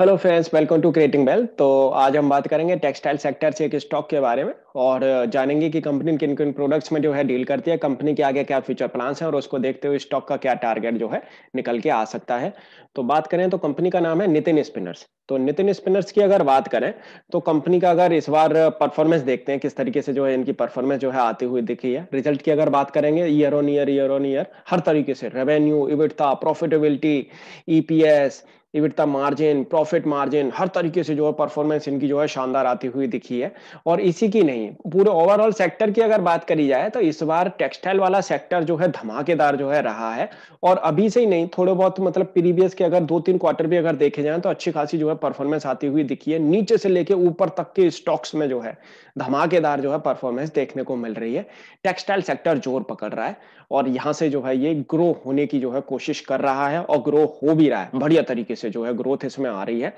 Hello friends welcome to creating bell तो आज हम बात करेंगे टेक्सटाइल सेक्टर से एक स्टॉक के बारे में और जानेंगे कि कंपनी किन किन प्रोडक्ट्स में जो है डील करती है कंपनी के आगे क्या फ्यूचर प्लान्स हैं और उसको देखते हुए स्टॉक का क्या टारगेट जो है निकल के आ सकता है तो बात करें तो कंपनी का नाम है नितिन स्पिनर्स तो नितिन स्पिनर्स की अगर बात करें तो कंपनी का अगर इस बार परफॉर्मेंस देखते हैं किस तरीके से जो है इनकी परफॉर्मेंस जो है आती हुई दिखी है रिजल्ट की अगर बात करेंगे year on year year on year हर तरीके से revenue EBITDA profitability EPS EBITDA margin profit margin हर तरीके से जो है परफॉर्मेंस इनकी जो है शानदार आती हुई दिखी है और इसी की नहीं पूरे ओवरऑल सेक्टर की अगर बात करी जाए तो इस बार टेक्सटाइल वाला सेक्टर जो है धमाकेदार जो है रहा है और अभी से ही नहीं थोड़े बहुत मतलब प्रीवियस के अगर दो तीन क्वार्टर भी अगर देखे जाए तो अच्छी खासी जो है परफॉर्मेंस आती हुई दिखी है नीचे से लेके ऊपर तक के स्टॉक्स में जो है धमाकेदार जो है परफॉर्मेंस देखने को मिल रही है टेक्सटाइल सेक्टर जोर पकड़ रहा है और यहाँ से जो है ये ग्रो होने की जो है कोशिश कर रहा है और ग्रो हो भी रहा है बढ़िया तरीके से जो है ग्रोथ इसमें आ रही है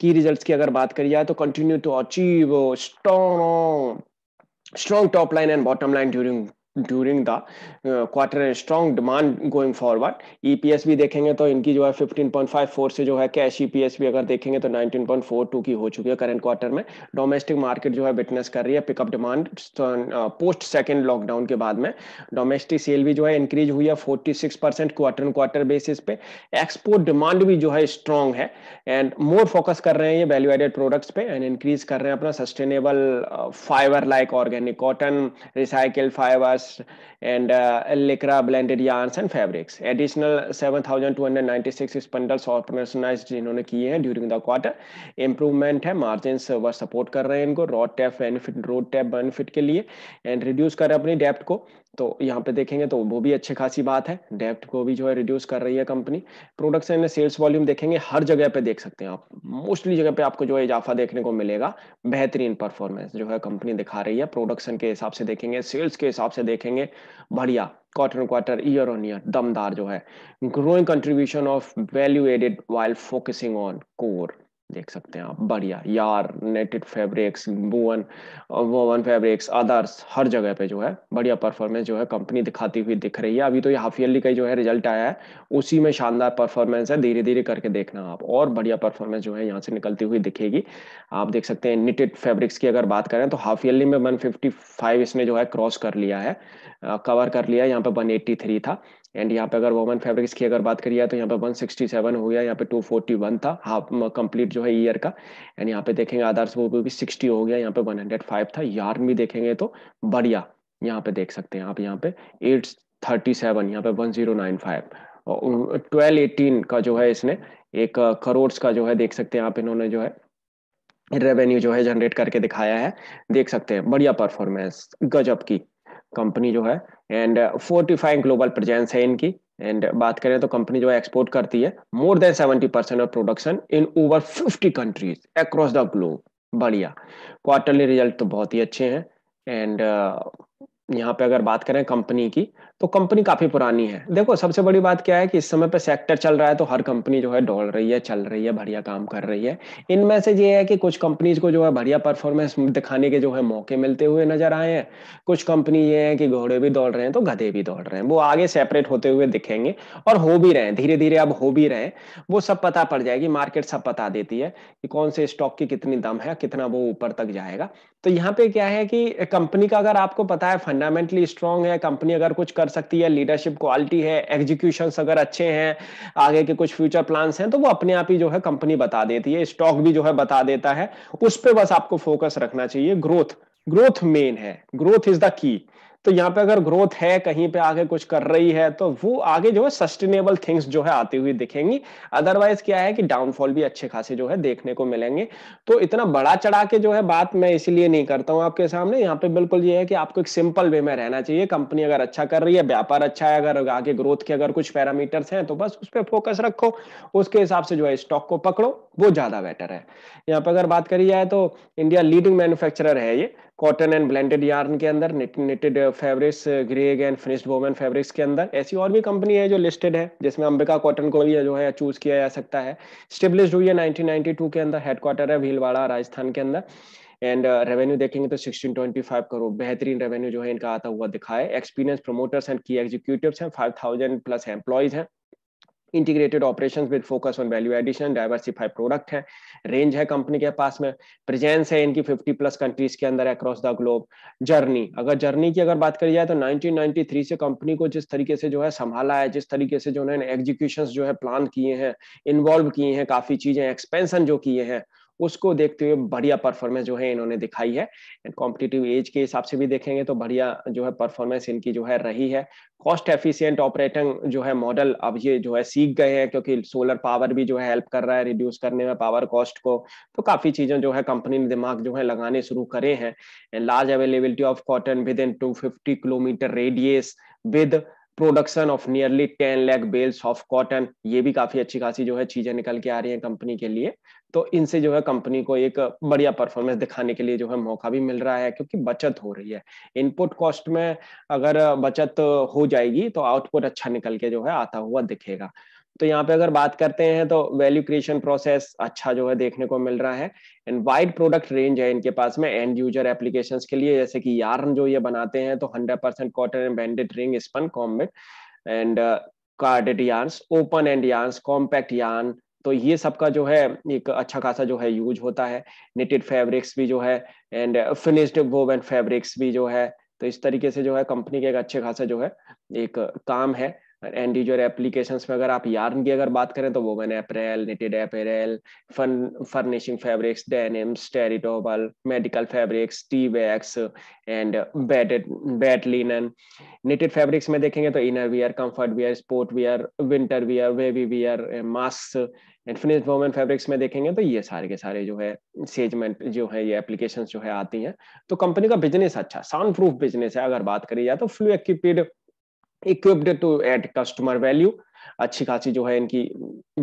की रिजल्ट की अगर बात करी जाए तो continue to achieve strong strong top line and bottom line during during the quarter strong demand going forward EPS भी देखेंगे तो इनकी जो है 15.54 से जो है कैश ईपीएस e भी अगर देखेंगे तो 19.42 की हो चुकी है करंट क्वार्टर में डोमेस्टिक मार्केट जो है बिटनेस कर रही है pickup demand post second lockdown के बाद में डोमेस्टिक सेल भी जो है इंक्रीज हुई है forty quarter and quarter basis पे एक्सपोर्ट डिमांड भी जो है स्ट्रॉन्ग है एंड मोर फोकस कर रहे हैं ये वैल्यू एडेड प्रोडक्ट्स पे एंड इंक्रीज कर रहे हैं अपना sustainable fibre like organic cotton recycle fibres dust and uh, lycra blended yarns and fabrics. Additional 7,296 spindles organise इन्होंने किए हैं ड्यूरिंग द क्वार्टर इंप्रूवमेंट है मार्जिन वह सपोर्ट कर रहे हैं इनको RoDTEP benefit RoDTEP benefit के लिए एंड रिड्यूस कर अपनी डेप्ट को तो यहाँ पे देखेंगे तो वो भी अच्छी खासी बात है डेप्ट को भी जो है रिड्यूस कर रही है company production and sales volume देखेंगे हर जगह पे देख सकते हैं आप मोस्टली जगह पे आपको जो है इजाफा देखने को मिलेगा बेहतरीन परफॉर्मेंस जो है कंपनी दिखा रही है प्रोडक्शन के हिसाब से देखेंगे सेल्स के हिसाब से देखेंगे बढ़िया quarter quarter year on year दमदार जो है growing contribution of value added while focusing on core देख सकते हैं आप बढ़िया यार knitted fabrics woven woven fabrics others हर जगह पे जो है बढ़िया परफॉर्मेंस जो है कंपनी दिखाती हुई दिख रही है अभी तो ये हाफ ईयरली का जो है रिजल्ट आया है उसी में शानदार परफॉर्मेंस है धीरे धीरे करके देखना आप और बढ़िया परफॉर्मेंस जो है यहाँ से निकलती हुई दिखेगी आप देख सकते हैं निटेड फेब्रिक्स की अगर बात करें तो हाफ ईयरली में वन इसने जो है क्रॉस कर लिया है कवर कर लिया है यहाँ पे वन था एंड यहाँ पे अगर वोमन फैब्रिक्स की अगर बात करिए तो यहाँ पे 167 हो गया यहाँ पे 241 था हाफ कंप्लीट जो है ईयर का एंड यहाँ पे देखेंगे आधार से वो भी 60 हो गया यहाँ पे 105 था यार्न भी देखेंगे तो बढ़िया यहाँ पे देख सकते हैं आप यहाँ पे एट थर्टी सेवन यहाँ पे one zero nine five twelve eighteen का जो है इसने एक करोड़ का जो है देख सकते हैं आप इन्होंने जो है रेवेन्यू जो है जनरेट करके दिखाया है देख सकते हैं बढ़िया परफॉर्मेंस गजब की कंपनी जो है एंड फोर्टिफाइंग ग्लोबल प्रेजेंस है इनकी एंड uh, बात करें तो कंपनी जो है एक्सपोर्ट करती है more than seventy percent of production in over fifty countries across the globe बढ़िया क्वार्टरली रिजल्ट तो बहुत ही अच्छे हैं एंड uh, यहाँ पे अगर बात करें कंपनी की तो कंपनी काफी पुरानी है देखो सबसे बड़ी बात क्या है कि इस समय पर सेक्टर चल रहा है तो हर कंपनी जो है दौड़ रही है चल रही है बढ़िया काम कर रही है इनमें से ये है कि कुछ कंपनीज को जो है बढ़िया परफॉर्मेंस दिखाने के जो है मौके मिलते हुए नजर आए हैं कुछ कंपनी ये है कि घोड़े भी दौड़ रहे हैं तो गधे भी दौड़ रहे हैं वो आगे सेपरेट होते हुए दिखेंगे और हो भी रहे हैं धीरे धीरे अब हो भी रहे हैं वो सब पता पड़ जाएगी मार्केट सब पता देती है कि कौन से स्टॉक की कितनी दम है कितना वो ऊपर तक जाएगा तो यहाँ पे क्या है कि कंपनी का अगर आपको पता है फंडामेंटली स्ट्रांग है कंपनी अगर कुछ कर कर सकती है लीडरशिप क्वालिटी है एग्जीक्यूशन अगर अच्छे हैं आगे के कुछ फ्यूचर प्लान्स हैं तो वो अपने आप ही जो है कंपनी बता देती है स्टॉक भी जो है बता देता है उस पर बस आपको फोकस रखना चाहिए ग्रोथ ग्रोथ मेन है ग्रोथ इज द की तो यहाँ पे अगर ग्रोथ है कहीं पे आगे कुछ कर रही है तो वो आगे जो है सस्टेनेबल थिंग्स जो है आती हुई दिखेंगी अदरवाइज क्या है कि डाउनफॉल भी अच्छे खासे जो है देखने को मिलेंगे तो इतना बड़ा चढ़ा के जो है बात मैं इसीलिए नहीं करता हूँ आपके सामने यहाँ पे बिल्कुल ये है कि आपको एक सिंपल वे में रहना चाहिए कंपनी अगर अच्छा कर रही है व्यापार अच्छा है अगर आगे ग्रोथ के अगर कुछ पैरामीटर्स हैं तो बस उस पर फोकस रखो उसके हिसाब से जो है स्टॉक को पकड़ो वो ज्यादा बेटर है यहाँ पे अगर बात करी जाए तो इंडिया लीडिंग मैन्युफैक्चरर है ये कॉटन एंड ब्लेंडेड यार्न के अंदर knitted fabrics greige and finished woven fabrics के अंदर ऐसी और भी कंपनी है जो लिस्टेड है जिसमें अंबिका कॉटन को भी जो है चूज किया जा सकता है स्टेब्लिश हुई है 1992 के अंदर हेडक्वार्टर है भीलवाड़ा राजस्थान के अंदर एंड रेवेन्यू uh, देखेंगे तो 1625 करोड़ बेहतरीन रेवेन्यू जो है इनका आता हुआ दिखा है experience promoters and key executive हैं 5000 प्लस एम्प्लॉयज हैं integrated operation with focus on value addition diversified product है रेंज है कंपनी के पास में प्रेजेंस है इनकी 50 प्लस कंट्रीज के अंदर अक्रॉस द ग्लोब जर्नी अगर जर्नी की अगर बात करी जाए तो 1993 से कंपनी को जिस तरीके से जो है संभाला है जिस तरीके से जो उन्होंने एग्जीक्यूशन जो है प्लान किए हैं इन्वॉल्व किए हैं काफी चीजें एक्सपेंशन जो किए हैं उसको देखते हुए बढ़िया परफॉर्मेंस जो है इन्होंने दिखाई है एंड कॉम्पिटेटिव एज के हिसाब से भी देखेंगे तो बढ़िया जो है परफॉर्मेंस इनकी जो है रही है कॉस्ट एफिशिएंट ऑपरेटिंग जो है मॉडल अब ये जो है सीख गए हैं क्योंकि सोलर पावर भी जो है हेल्प कर रहा है रिड्यूस करने में पावर कॉस्ट को तो काफी चीजें जो है कंपनी ने दिमाग जो है लगाने शुरू करे हैं and large availability of cotton within two kilometre radius with production of nearly ten lakh bales of cotton ये भी काफी अच्छी खासी जो है चीजें निकल के आ रही हैं कंपनी के लिए तो इनसे जो है कंपनी को एक बढ़िया परफॉर्मेंस दिखाने के लिए जो है मौका भी मिल रहा है क्योंकि बचत हो रही है इनपुट कॉस्ट में अगर बचत हो जाएगी तो आउटपुट अच्छा निकल के जो है आता हुआ दिखेगा तो यहाँ पे अगर बात करते हैं तो वैल्यू क्रिएशन प्रोसेस अच्छा जो है देखने को मिल रहा है एंड वाइड प्रोडक्ट रेंज है इनके पास में एंड यूजर एप्लीकेशंस के लिए जैसे कि यार्न जो ये बनाते हैं तो 100% percent cotton and blended ring spun combed and carded yarns open end yarns compact yarn तो ये सबका जो है एक अच्छा खासा जो है यूज होता है निटेड फैब्रिक्स भी जो है एंड फिनिश्ड वोवन फैब्रिक्स भी जो है तो इस तरीके से जो है कंपनी का एक अच्छे खासा जो है एक काम है एंड यूजर एप्लीकेशंस में अगर आप यार्न की अगर बात करें तो वो मैंने apparel knitted apparel fun furnishing fabrics denims terry towel medical fabrics T wax and bedded bed linen knitted fabrics में देखेंगे तो inner wear comfort wear sport wear winter wear wavy wear mask and finish woven fabrics में देखेंगे तो ये सारे के सारे जो है सेजमेंट जो है ये एप्लीकेशंस जो है आती हैं तो कंपनी का बिजनेस अच्छा साउंड प्रूफ बिजनेस है अगर बात करी जाए तो fully equipped equipped to add customer value अच्छी खासी जो है इनकी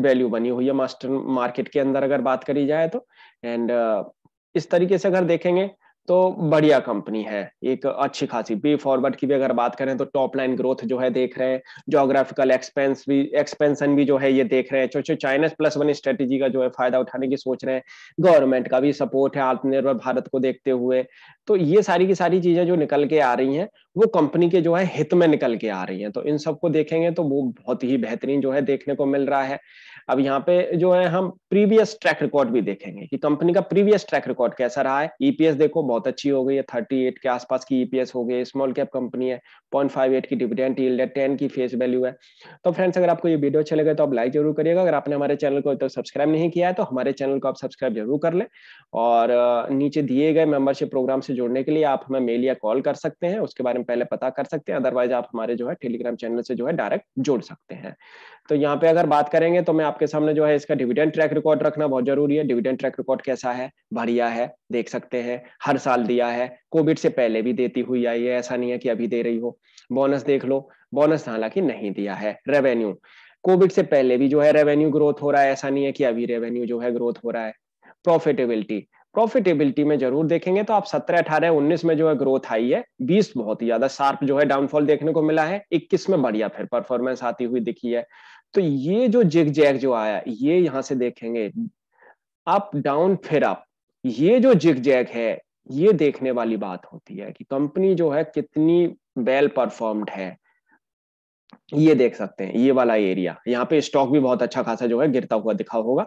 वैल्यू बनी हुई है मास्टर मार्केट के अंदर अगर बात करी जाए तो एंड uh, इस तरीके से अगर देखेंगे तो बढ़िया कंपनी है एक अच्छी खासी बी फॉरवर्ड की भी अगर बात करें तो टॉप लाइन ग्रोथ जो है देख रहे हैं जोग्राफिकल एक्सपेंस भी एक्सपेंशन भी जो है ये देख रहे हैं चाइनाज प्लस वन स्ट्रेटेजी का जो है फायदा उठाने की सोच रहे हैं गवर्नमेंट का भी सपोर्ट है आत्मनिर्भर भारत को देखते हुए तो ये सारी की सारी चीजें जो निकल के आ रही है वो कंपनी के जो है हित में निकल के आ रही है तो इन सबको देखेंगे तो वो बहुत ही बेहतरीन जो है देखने को मिल रहा है अब यहाँ पे जो है हम प्रीवियस ट्रैक रिकॉर्ड भी देखेंगे कि कंपनी का प्रीवियस ट्रैक रिकॉर्ड कैसा रहा है ईपीएस e देखो बहुत अच्छी हो गई है थर्टी एट के आसपास की ईपीएस e हो गई स्मॉल कैप कंपनी है पॉइंट फाइव एट की डिविडेंट है टेन की फेस वैल्यू है तो फ्रेंड्स अगर आपको ये वीडियो अच्छे लगे तो आप लाइक जरूर करिएगा अगर आपने हमारे चैनल को तो सब्सक्राइब नहीं किया है तो हमारे चैनल को आप सब्सक्राइब जरूर कर लें और नीचे दिए गए मेंबरशिप प्रोग्राम से जुड़ने के लिए आप हमें मेल या कॉल कर सकते हैं उसके बारे में पहले पता कर सकते हैं अदरवाइज आप हमारे जो है टेलीग्राम चैनल से जो है डायरेक्ट जोड़ सकते हैं तो यहाँ पे अगर बात करेंगे तो मैं आपके सामने जो है इसका डिविडेंड ट्रैक रिकॉर्ड रखना बहुत जरूरी है डिविडेंड ट्रैक रिकॉर्ड कैसा है बढ़िया है देख सकते हैं हर साल दिया है कोविड से पहले भी देती हुई आई है ऐसा नहीं है कि अभी दे रही हो बोनस देख लो बोनस हालांकि नहीं दिया है रेवेन्यू कोविड से पहले भी जो है रेवेन्यू ग्रोथ हो रहा है ऐसा नहीं है कि अभी रेवेन्यू जो है ग्रोथ हो रहा है प्रॉफिटेबिलिटी प्रॉफिटेबिलिटी में जरूर देखेंगे तो आप 17, 18, 19 में जो है ग्रोथ आई है 20 बहुत ही ज्यादा शार्प जो है डाउनफॉल देखने को मिला है 21 में बढ़िया फिर परफॉर्मेंस आती हुई दिखी है तो ये जो जिग जैग जो आया ये यहां से देखेंगे अप डाउन फिर अप ये जो जिग जैग है ये देखने वाली बात होती है कि कंपनी जो है कितनी वेल परफॉर्म्ड है ये देख सकते हैं ये वाला एरिया यहाँ पे स्टॉक भी बहुत अच्छा खासा जो है गिरता हुआ दिखा होगा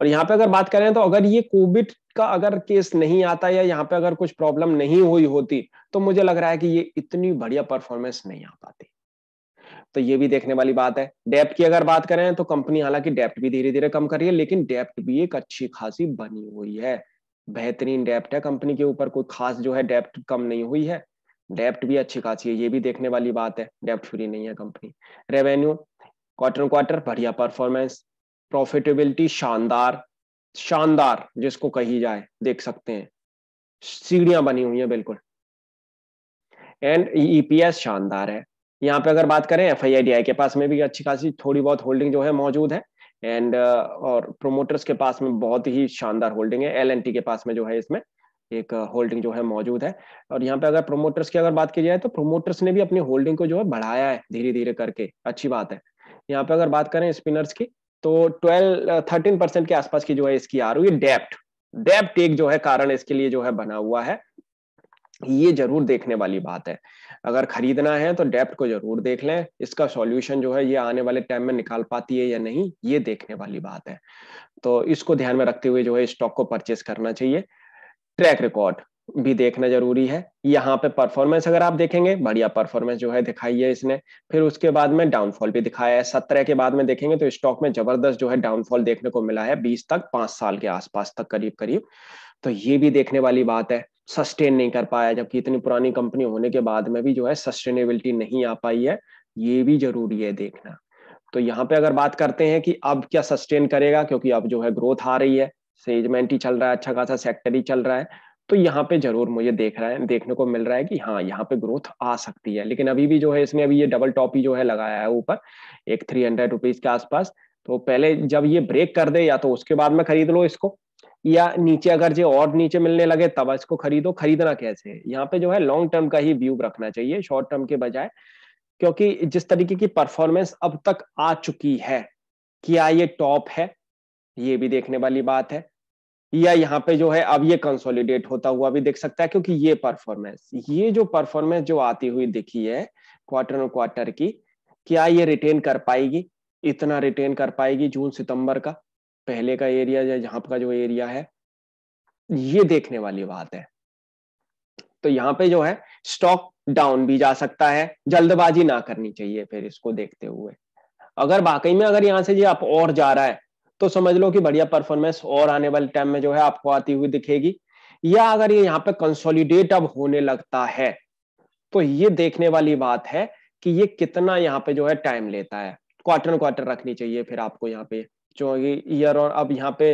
और यहाँ पे अगर बात करें तो अगर ये कोविड का अगर केस नहीं आता या यहाँ पे अगर कुछ प्रॉब्लम नहीं हुई होती तो मुझे लग रहा है कि ये इतनी बढ़िया परफॉर्मेंस नहीं आ पाती तो ये भी देखने वाली बात है डेप्ट की अगर बात करें तो कंपनी हालांकि डेप्ट भी धीरे धीरे कम कर रही है लेकिन डेप्ट भी एक अच्छी खासी बनी हुई है बेहतरीन डेप्ट है कंपनी के ऊपर कोई खास जो है डेप्ट कम नहीं हुई है डेप्ट भी अच्छी खासी है ये भी देखने वाली बात है डेप्ट फ्री नहीं है कंपनी रेवेन्यू क्वार्टर क्वार्टर बढ़िया परफॉर्मेंस प्रॉफिटेबिलिटी शानदार शानदार जिसको कही जाए देख सकते हैं सीढ़ियां बनी हुई हैं बिल्कुल एंड ईपीएस शानदार है यहाँ पे अगर बात करें एफ के पास में भी अच्छी खासी थोड़ी बहुत होल्डिंग जो है मौजूद है एंड uh, और प्रोमोटर्स के पास में बहुत ही शानदार होल्डिंग है एल के पास में जो है इसमें एक होल्डिंग uh, जो है मौजूद है और यहाँ पे अगर प्रोमोटर्स की अगर बात की जाए तो प्रोमोटर्स ने भी अपनी होल्डिंग को जो है बढ़ाया है धीरे धीरे करके अच्छी बात है यहाँ पे अगर बात करें स्पिनर्स की तो ट्वेल्व थर्टीन परसेंट के आसपास की जो है इसकी आ रही है डेप्ट डेप्ट एक जो है कारण इसके लिए जो है बना हुआ है ये जरूर देखने वाली बात है अगर खरीदना है तो डेप्ट को जरूर देख लें इसका सॉल्यूशन जो है ये आने वाले टाइम में निकाल पाती है या नहीं ये देखने वाली बात है तो इसको ध्यान में रखते हुए जो है स्टॉक को परचेस करना चाहिए ट्रैक रिकॉर्ड भी देखना जरूरी है यहाँ पे परफॉर्मेंस अगर आप देखेंगे बढ़िया परफॉर्मेंस जो है दिखाई है इसने फिर उसके बाद में डाउनफॉल भी दिखाया है सत्रह के बाद में देखेंगे तो स्टॉक में जबरदस्त जो है डाउनफॉल देखने को मिला है बीस तक पांच साल के आसपास तक करीब करीब तो ये भी देखने वाली बात है सस्टेन नहीं कर पाया जबकि इतनी पुरानी कंपनी होने के बाद में भी जो है सस्टेनेबिलिटी नहीं आ पाई है ये भी जरूरी है देखना तो यहाँ पे अगर बात करते हैं कि अब क्या सस्टेन करेगा क्योंकि अब जो है ग्रोथ आ रही है सेजमेंट ही चल रहा है अच्छा खासा सेक्टर ही चल रहा है तो यहाँ पे जरूर मुझे देख रहा है देखने को मिल रहा है कि हाँ यहाँ पे ग्रोथ आ सकती है लेकिन अभी भी जो है इसमें अभी ये डबल टॉप ही जो है लगाया है ऊपर एक थ्री हंड्रेड रुपीज के आसपास तो पहले जब ये ब्रेक कर दे या तो उसके बाद में खरीद लो इसको या नीचे अगर जो और नीचे मिलने लगे तब इसको खरीदो खरीदना कैसे यहाँ पे जो है लॉन्ग टर्म का ही व्यू रखना चाहिए शॉर्ट टर्म के बजाय क्योंकि जिस तरीके की परफॉर्मेंस अब तक आ चुकी है क्या ये टॉप है ये भी देखने वाली बात है या यहाँ पे जो है अब ये कंसोलिडेट होता हुआ भी देख सकता है क्योंकि ये परफॉर्मेंस ये जो परफॉर्मेंस जो आती हुई दिखी है क्वार्टर और क्वार्टर की क्या ये रिटेन कर पाएगी इतना रिटेन कर पाएगी जून सितंबर का पहले का एरिया या यहाँ का जो एरिया है ये देखने वाली बात है तो यहाँ पे जो है स्टॉक डाउन भी जा सकता है जल्दबाजी ना करनी चाहिए फिर इसको देखते हुए अगर वाकई में अगर यहाँ से जी आप और जा रहा है तो समझ लो कि बढ़िया परफॉर्मेंस और आने वाले टाइम में जो है आपको आती हुई दिखेगी या अगर ये यहाँ पे कंसोलिडेट अब होने लगता है तो ये देखने वाली बात है कि ये कितना यहाँ पे जो है टाइम लेता है क्वार्टर क्वार्टर रखनी चाहिए फिर आपको यहाँ पे जो ईयर और अब यहाँ पे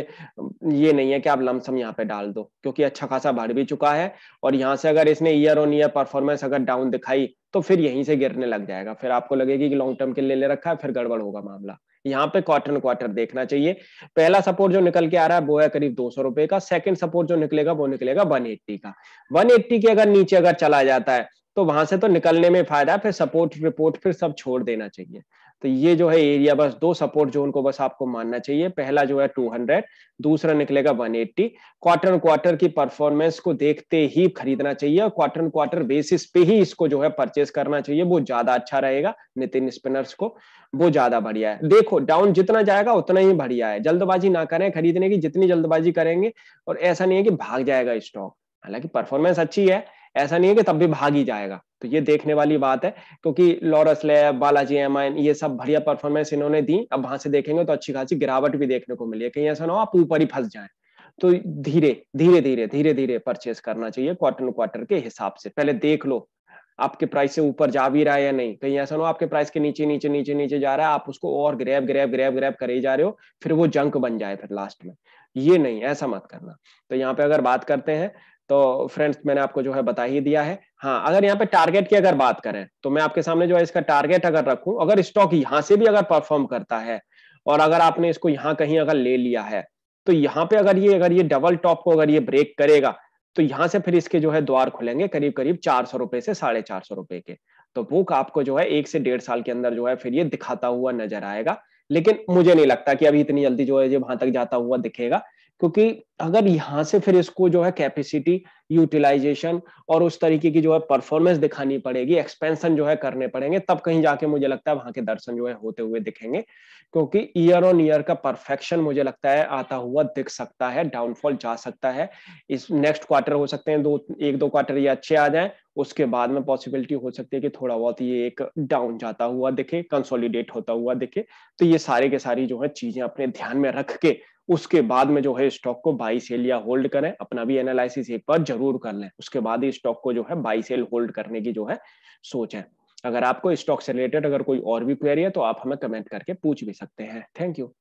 ये नहीं है कि आप लमसम यहाँ पे डाल दो क्योंकि अच्छा खासा बढ़ भी चुका है और यहाँ से अगर इसने ईयर ऑन ईयर परफॉर्मेंस अगर डाउन दिखाई तो फिर यहीं से गिरने लग जाएगा फिर आपको लगेगी कि लॉन्ग टर्म के लिए ले रखा है फिर गड़बड़ होगा मामला यहाँ पे क्वार्टर क्वार्टर देखना चाहिए पहला सपोर्ट जो निकल के आ रहा है वो है करीब दो सौ रुपए का सेकंड सपोर्ट जो निकलेगा वो निकलेगा एट्टी का एट्टी के अगर नीचे अगर चला जाता है तो वहां से तो निकलने में फायदा है फिर सपोर्ट रिपोर्ट फिर सब छोड़ देना चाहिए तो ये जो है एरिया बस दो सपोर्ट जोन को बस आपको मानना चाहिए पहला जो है 200 दूसरा निकलेगा 180 क्वार्टर क्वार्टर की परफॉर्मेंस को देखते ही खरीदना चाहिए और क्वार्टर क्वार्टर बेसिस पे ही इसको जो है परचेस करना चाहिए वो ज्यादा अच्छा रहेगा नितिन स्पिनर्स को वो ज्यादा बढ़िया है देखो डाउन जितना जाएगा उतना ही बढ़िया है जल्दबाजी ना करें खरीदने की जितनी जल्दबाजी करेंगे और ऐसा नहीं है कि भाग जाएगा स्टॉक हालांकि परफॉर्मेंस अच्छी है ऐसा नहीं है कि तब भी भाग ही जाएगा तो ये देखने वाली बात है क्योंकि लॉरस लैब बालाजी एम ये सब बढ़िया परफॉर्मेंस इन्होंने दी अब वहां से देखेंगे तो अच्छी खासी गिरावट भी देखने को मिली है कहीं ऐसा ना हो आप ऊपर ही फंस जाए तो धीरे धीरे धीरे धीरे धीरे परचेज करना चाहिए क्वार्टर क्वार्टर के हिसाब से पहले देख लो आपके प्राइस से ऊपर जा भी रहा है या नहीं कहीं ऐसा ना हो आपके प्राइस के नीचे नीचे नीचे नीचे जा रहा है आप उसको और ग्रैब ग्रैब ग्रैब ग्रैब ही जा रहे हो फिर वो जंक बन जाए फिर लास्ट में ये नहीं ऐसा मत करना तो यहाँ पे अगर बात करते हैं तो फ्रेंड्स मैंने आपको जो है बता ही दिया है हाँ अगर यहाँ पे टारगेट की अगर बात करें तो मैं आपके सामने जो है इसका टारगेट अगर रखू अगर स्टॉक यहाँ से भी अगर परफॉर्म करता है और अगर आपने इसको यहाँ कहीं अगर ले लिया है तो यहाँ पे अगर ये अगर ये डबल टॉप को अगर ये ब्रेक करेगा तो यहाँ से फिर इसके जो है द्वार खुलेंगे करीब करीब चार सौ रुपए से साढ़े चार सौ रुपए के तो बुक आपको जो है एक से डेढ़ साल के अंदर जो है फिर ये दिखाता हुआ नजर आएगा लेकिन मुझे नहीं लगता कि अभी इतनी जल्दी जो है ये वहां तक जाता हुआ दिखेगा क्योंकि अगर यहाँ से फिर इसको जो है कैपेसिटी यूटिलाइजेशन और उस तरीके की जो है परफॉर्मेंस दिखानी पड़ेगी एक्सपेंशन जो है करने पड़ेंगे तब कहीं जाके मुझे लगता है वहां के दर्शन जो है होते हुए दिखेंगे क्योंकि ईयर ऑन ईयर का परफेक्शन मुझे लगता है आता हुआ दिख सकता है डाउनफॉल जा सकता है इस नेक्स्ट क्वार्टर हो सकते हैं दो एक दो क्वार्टर ये अच्छे आ जाए उसके बाद में पॉसिबिलिटी हो सकती है कि थोड़ा बहुत ये एक डाउन जाता हुआ दिखे कंसोलिडेट होता हुआ दिखे तो ये सारे के सारी जो है चीजें अपने ध्यान में रख के उसके बाद में जो है स्टॉक को बाई सेल या होल्ड करें अपना भी एनालिसिस एक बार जरूर कर लें उसके बाद ही स्टॉक को जो है बाई सेल होल्ड करने की जो है सोच है अगर आपको स्टॉक से रिलेटेड अगर कोई और भी क्वेरी है तो आप हमें कमेंट करके पूछ भी सकते हैं थैंक यू